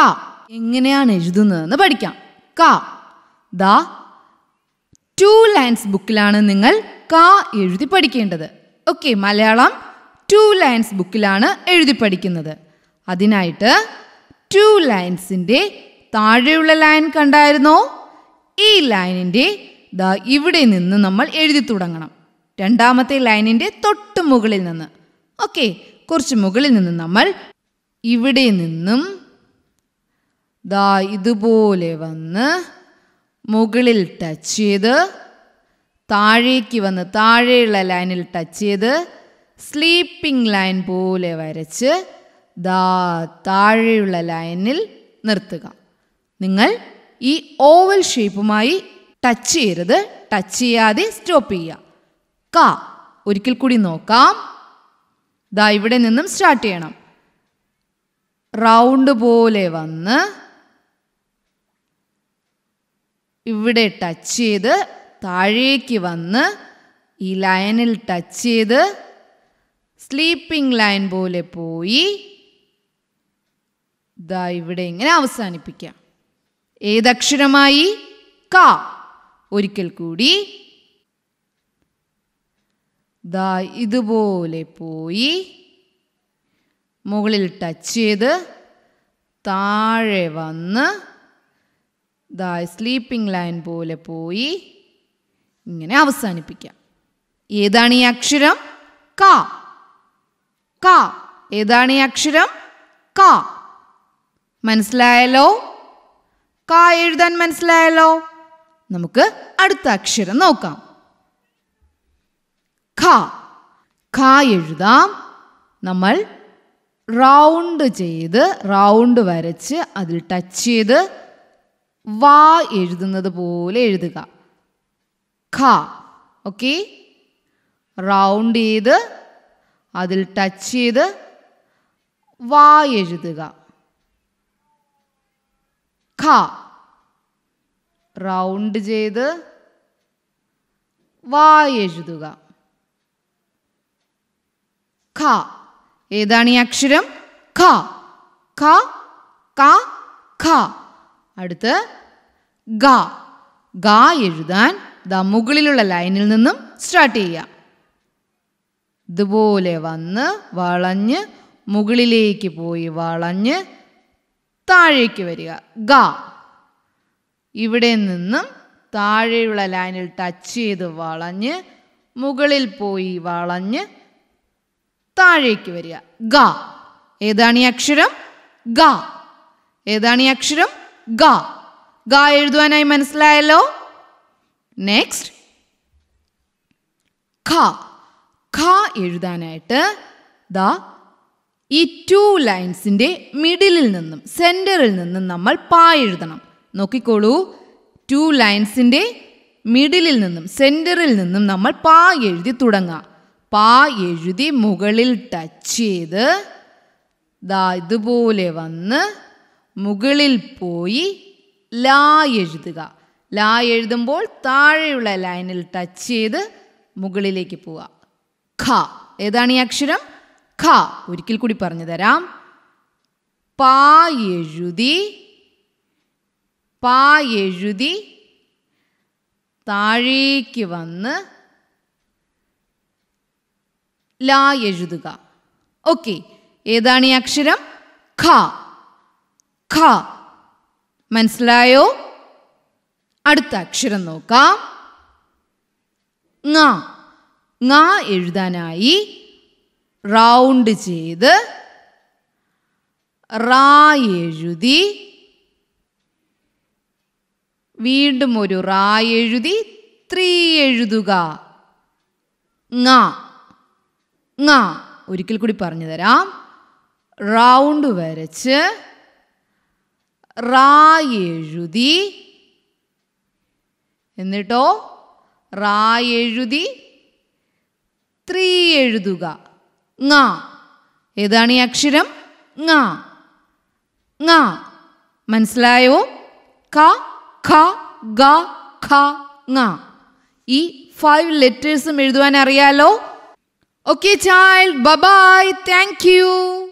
ക എങ്ങനെയാണ് എഴുതുന്നതെന്ന് പഠിക്കാം ക ദ ടു ലൈൻസ് ബുക്കിലാണ് നിങ്ങൾ ക എഴുതി പഠിക്കേണ്ടത് ഓക്കെ മലയാളം ടു ലൈൻസ് ബുക്കിലാണ് എഴുതി പഠിക്കുന്നത് അതിനായിട്ട് ടു ലൈൻസിൻ്റെ താഴെയുള്ള ലൈൻ കണ്ടായിരുന്നോ ഈ ലൈനിൻ്റെ ദ ഇവിടെ നിന്ന് നമ്മൾ എഴുതി തുടങ്ങണം രണ്ടാമത്തെ ലൈനിൻ്റെ തൊട്ട് മുകളിൽ നിന്ന് ഓക്കെ കുറച്ച് മുകളിൽ നിന്ന് നമ്മൾ ഇവിടെ നിന്നും ദാ ഇതുപോലെ വന്ന് മുകളിൽ ടച്ച് ചെയ്ത് താഴേക്ക് വന്ന് താഴെയുള്ള ലൈനിൽ ടച്ച് ചെയ്ത് സ്ലീപ്പിംഗ് ലൈൻ പോലെ വരച്ച് ദാ താഴെയുള്ള ലൈനിൽ നിർത്തുക നിങ്ങൾ ഈ ഓവൽ ഷേപ്പുമായി ടച്ച് ചെയ്യരുത് ടച്ച് ചെയ്യാതെ സ്റ്റോപ്പ് ചെയ്യുക ക ഒരിക്കൽ കൂടി നോക്കാം ദാ ഇവിടെ നിന്നും സ്റ്റാർട്ട് ചെയ്യണം റൗണ്ട് പോലെ വന്ന് ഇവിടെ ടച്ച് ചെയ്ത് താഴേക്ക് വന്ന് ഈ ലൈനിൽ ടച്ച് ചെയ്ത് സ്ലീപ്പിംഗ് ലൈൻ പോലെ പോയി ദാ ഇവിടെ ഇങ്ങനെ അവസാനിപ്പിക്കാം ഏതക്ഷരമായി ക ഒരിക്കൽ കൂടി ദാ ഇതുപോലെ പോയി മുകളിൽ ടച്ച് ചെയ്ത് താഴെ വന്ന് ദാ സ്ലീപ്പിംഗ് ലൈൻ പോലെ പോയി ഇങ്ങനെ അവസാനിപ്പിക്കാം ഏതാണ് ഈ അക്ഷരം ക ക ഏതാണ് ഈ അക്ഷരം ക മനസ്സിലായല്ലോ ക എഴുതാൻ മനസ്സിലായല്ലോ നമുക്ക് അടുത്ത അക്ഷരം നോക്കാം ഖ ഖ എഴുതാം നമ്മൾ റൗണ്ട് ചെയ്ത് റൗണ്ട് വരച്ച് അതിൽ ടച്ച് ചെയ്ത് വാ എഴുതുന്നത് പോലെ എഴുതുക ഖ ഓക്കെ റൗണ്ട് ചെയ്ത് അതിൽ ടച്ച് ചെയ്ത് വാ എഴുതുക ഖ റൗണ്ട് ചെയ്ത് വാ എഴുതുക ഖ ഏതാണ് ഈ അക്ഷരം ഖ ഖ ഖ ഖ അടുത്ത് ഗ ഗ എഴുതാൻ ദ മുകളിലുള്ള ലൈനിൽ നിന്നും സ്റ്റാർട്ട് ചെയ്യുക ഇതുപോലെ വന്ന് വളഞ്ഞ് മുകളിലേക്ക് പോയി വളഞ്ഞ് താഴേക്ക് വരിക ഗ ഇവിടെ നിന്നും താഴെയുള്ള ലൈനിൽ ടച്ച് ചെയ്ത് വളഞ്ഞ് മുകളിൽ പോയി വളഞ്ഞ് താഴേക്ക് വരിക ഗ ഏതാണ് ഈ അക്ഷരം ഗ ഏതാണ് ഈ അക്ഷരം ഗ ഗ എഴുതുവാനായി മനസ്സിലായല്ലോ നെക്സ്റ്റ് ഖ ഖ എഴുതാനായിട്ട് ദ ഈ ടു ലൈൻസിൻ്റെ മിഡിലിൽ നിന്നും സെൻറ്ററിൽ നിന്നും നമ്മൾ പാ എഴുതണം നോക്കിക്കോളൂ ടു ലൈൻസിൻ്റെ മിഡിലിൽ നിന്നും സെൻറ്ററിൽ നിന്നും നമ്മൾ പാ എഴുതി തുടങ്ങാം പാ എഴുതി മുകളിൽ ടച്ച് ചെയ്ത് ദാ ഇതുപോലെ വന്ന് മുകളിൽ പോയി ലാ എഴുതുക ലാ എഴുതുമ്പോൾ താഴെയുള്ള ലൈനിൽ ടച്ച് ചെയ്ത് മുകളിലേക്ക് പോവുക ഖ ഏതാണ് ഈ അക്ഷരം ഖ ഒരിക്കൽ കൂടി പറഞ്ഞു തരാം പാ എഴുതി പാ എഴുതി താഴേക്ക് വന്ന് ലാ എഴുതുക ഓക്കെ ഏതാണ് ഈ അക്ഷരം ഖ ഖ മനസ്സിലായോ അടുത്ത അക്ഷരം നോക്കാം ങ ങ എഴുതാനായി റൗണ്ട് ചെയ്ത് റാ എഴുതി വീണ്ടും ഒരു റാ എഴുതി ത്രീ എഴുതുക ങ ങ ഒരിക്കൽ കൂടി പറഞ്ഞു തരാം റൗണ്ട് വരച്ച് റായെഴുതി എന്നിട്ടോ റായെഴുതി ത്രീ എഴുതുക ങ ഏതാണ് ഈ അക്ഷരം ങ ങ മനസ്സിലായോ ക ഖ ഗ ഖ ങ ഈ ഫൈവ് ലെറ്റേഴ്സും എഴുതുവാൻ അറിയാലോ okay child bye bye thank U